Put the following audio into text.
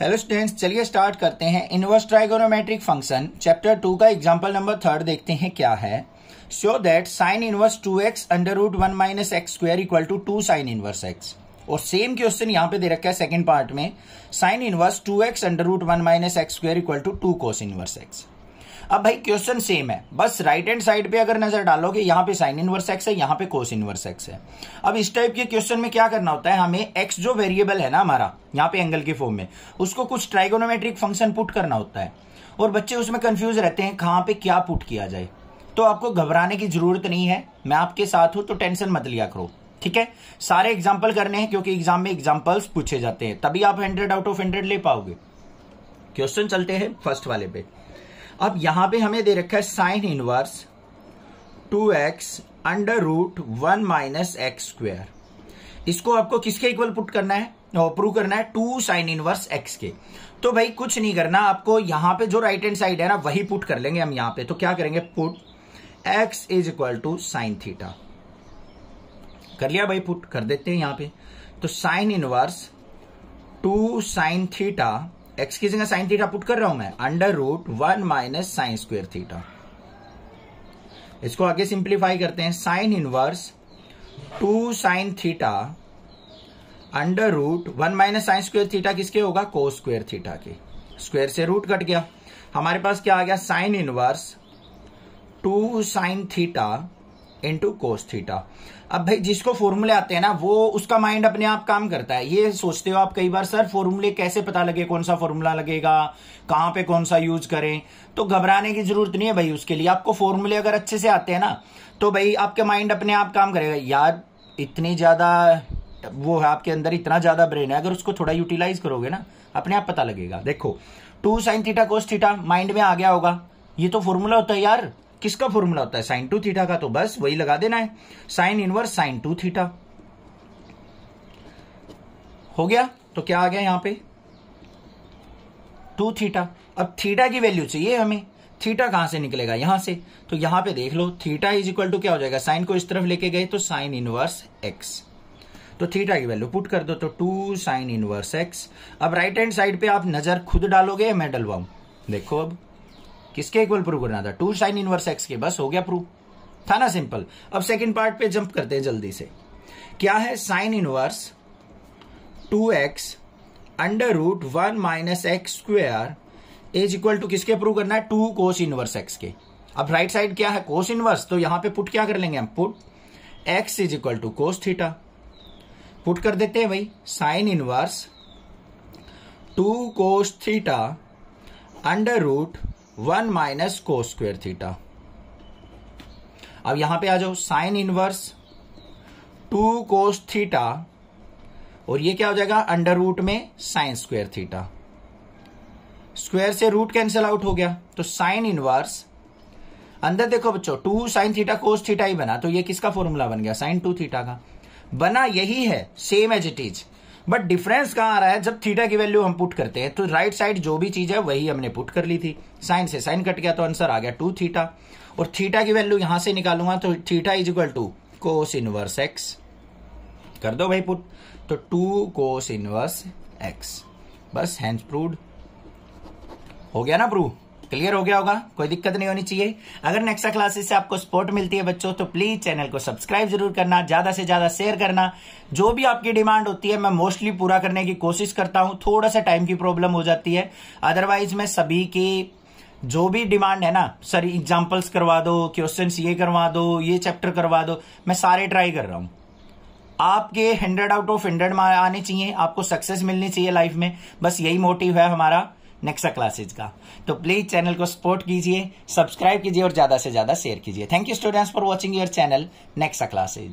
hello students चलिए start करते हैं inverse trigonometric function chapter two का एग्जांपल नंबर थर्ड देखते हैं क्या है so that sine inverse two x under root one minus x square equal to two sine inverse x और same question यहां पे दे रखा है सेकंड पार्ट में sine inverse two x under root one minus x square equal to two cos inverse x अब भाई question same है बस राइट हैंड साइड पे अगर नजर डालोगे यहाँ पे साइन इनवर्स एक्स है यहाँ पे कोस इनवर्स एक्स है अब इस टाइप के क्वेश्चन में क्या करना होता है हमें एक्स जो वेरिएबल है ना हमारा यहाँ पे एंगल के फॉर्म में उसको कुछ ट्राइगोनोमेट्रिक फंक्शन पुट करना होता है और बच्चे उसमें कंफ्यूज रहते हैं कहां पर क्या पुट किया जाए तो आपको घबराने की जरूरत नहीं है मैं आपके साथ हूं तो टेंशन मत लिया करो ठीक है सारे एग्जाम्पल करने हैं क्योंकि एग्जाम में एग्जाम्पल्स पूछे जाते हैं तभी आप हंड्रेड आउट ऑफ हंड्रेड ले पाओगे क्वेश्चन चलते हैं फर्स्ट वाले पे अब यहां पे हमें दे रखा है sine inverse two x under root one minus x square इसको आपको किसके इक्वल पुट करना है प्रूव करना है टू साइन इनवर्स एक्स के तो भाई कुछ नहीं करना आपको यहां पे जो राइट हैंड साइड है ना वही पुट कर लेंगे हम यहां पे तो क्या करेंगे put x is equal to sine theta कर लिया भाई पुट कर देते हैं यहां पे तो sine inverse two sine theta x की जगह साइन थीटा पुट कर रहा हूं मैं under root one minus sine square theta इसको आगे सिंप्लीफाई करते हैं sine inverse two sine theta under root one minus sine square theta किसके होगा को स्क्वेयर थीटा के स्क्वेयर से रूट कट गया हमारे पास क्या आ गया sine inverse two sine theta into cos theta अब भाई जिसको फॉर्मूले आते हैं ना वो उसका माइंड अपने आप काम करता है ये सोचते हो आप कई बार सर फॉर्मूले कैसे पता लगे कौन सा फॉर्मूला लगेगा कहां पे कौन सा यूज करें तो घबराने की जरूरत नहीं है भाई उसके लिए आपको फॉर्मूले अगर अच्छे से आते हैं ना तो भाई आपके माइंड अपने आप काम करेगा यार इतनी ज़्यादा वो है आपके अंदर इतना ज़्यादा ब्रेन है अगर उसको थोड़ा यूटिलाइज करोगे ना अपने आप पता लगेगा देखो two sine theta cos theta mind में आ गया होगा ये तो फॉर्मूला होता है यार किसका फॉर्मूला होता है साइन टू थीटा का तो बस वही लगा देना है sine inverse sine two theta हो गया तो क्या आ गया यहां पे टू थीटा अब थीटा की वैल्यू चाहिए हमें थीटा कहां से निकलेगा यहां से तो यहां पे देख लो थीटा इज इक्वल टू क्या हो जाएगा साइन को इस तरफ लेके गए तो साइन इनवर्स एक्स तो थीटा की वैल्यू पुट कर दो तो टू साइन इनवर्स एक्स अब राइट हैंड साइड पे आप नजर खुद डालोगे मैं डलवाऊ देखो अब किसके इक्वल प्रूव करना था टू साइन इनवर्स एक्स के बस हो गया प्रूव था ना सिंपल अब सेकेंड पार्ट पे जंप करते हैं जल्दी से क्या है sine inverse two x under root one minus x square is equal to किसके प्रूव करना है टू कोस इनवर्स एक्स के अब राइट right साइड क्या है कोस इनवर्स तो यहां पे पुट क्या कर लेंगे हम put x is equal to cos theta put कर देते हैं भाई sine inverse two cos theta under root one minus cos square theta अब यहां पे आ जाओ sine inverse two cos theta और ये क्या हो जाएगा अंडर रूट में साइन स्क्वेयर थीटा स्क्वेयर से रूट कैंसिल आउट हो गया तो साइन इनवर्स अंदर देखो बच्चों two sine theta cos theta ही बना तो ये किसका फॉर्मूला बन गया साइन टू थीटा का बना यही है same as it is but difference कहां आ रहा है जब थीटा की वैल्यू हम पुट करते हैं तो राइट साइड जो भी चीज है वही हमने पुट कर ली थी साइन से साइन कट गया तो आंसर आ गया टू थीटा और थीटा की वैल्यू यहां से निकालूंगा तो theta is equal to cos inverse x कर दो भाई पुट तो टू कोस इनवर्स एक्स बस हैंड प्रूड हो गया ना प्रूव क्लियर हो गया होगा कोई दिक्कत नहीं होनी चाहिए अगर नेक्स्ट क्लासेस से आपको सपोर्ट मिलती है बच्चों तो प्लीज चैनल को सब्सक्राइब जरूर करना ज्यादा से ज्यादा शेयर करना जो भी आपकी डिमांड होती है मैं मोस्टली पूरा करने की कोशिश करता हूं थोड़ा सा टाइम की प्रॉब्लम हो जाती है अदरवाइज मैं सभी की जो भी डिमांड है ना सर एग्जाम्पल्स करवा दो क्वेश्चन ये करवा दो ये चैप्टर करवा दो मैं सारे ट्राई कर रहा हूं आपके हंड्रेड आउट ऑफ हंड्रेड आने चाहिए आपको सक्सेस मिलनी चाहिए लाइफ में बस यही मोटिव है हमारा नेक्सा क्लासेज का तो प्लीज चैनल को सपोर्ट कीजिए सब्सक्राइब कीजिए और ज्यादा से ज्यादा शेयर कीजिए thank you students for watching your channel Nexa classes